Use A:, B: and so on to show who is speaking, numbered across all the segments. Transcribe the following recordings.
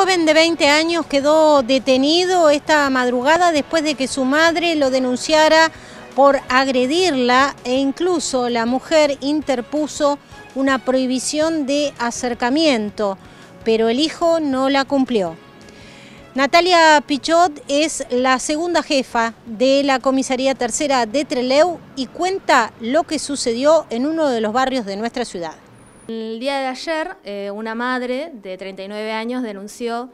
A: joven de 20 años quedó detenido esta madrugada después de que su madre lo denunciara por agredirla e incluso la mujer interpuso una prohibición de acercamiento, pero el hijo no la cumplió. Natalia Pichot es la segunda jefa de la Comisaría Tercera de Treleu y cuenta lo que sucedió en uno de los barrios de nuestra ciudad.
B: El día de ayer, eh, una madre de 39 años denunció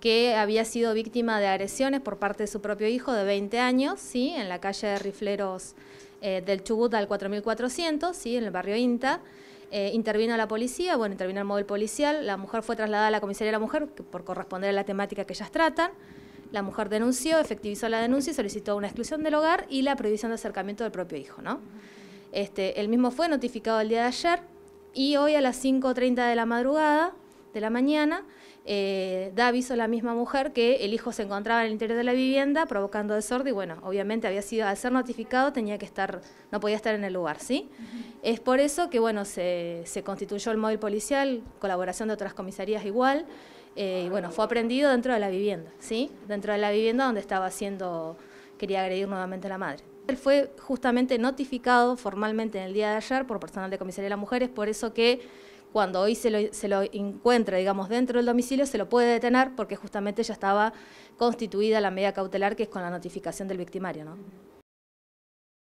B: que había sido víctima de agresiones por parte de su propio hijo de 20 años, ¿sí? en la calle de Rifleros eh, del Chubut al 4400, ¿sí? en el barrio INTA. Eh, intervino la policía, bueno, intervino el móvil policial, la mujer fue trasladada a la comisaría de la mujer por corresponder a la temática que ellas tratan. La mujer denunció, efectivizó la denuncia y solicitó una exclusión del hogar y la prohibición de acercamiento del propio hijo. ¿no? Este, el mismo fue notificado el día de ayer y hoy a las 5.30 de la madrugada, de la mañana, eh, da aviso a la misma mujer que el hijo se encontraba en el interior de la vivienda provocando desorden y bueno, obviamente había sido, al ser notificado tenía que estar, no podía estar en el lugar, ¿sí? Es por eso que bueno, se, constituyó el móvil policial, colaboración de otras comisarías igual, eh, y bueno, fue aprendido dentro de la vivienda, ¿sí? Dentro de la vivienda donde estaba haciendo quería agredir nuevamente a la madre. Él fue justamente notificado formalmente en el día de ayer por personal de Comisaría de las Mujeres, por eso que cuando hoy se lo, se lo, encuentra, digamos, dentro del domicilio, se lo puede detener porque justamente ya estaba constituida la medida cautelar que es con la notificación del victimario. ¿no?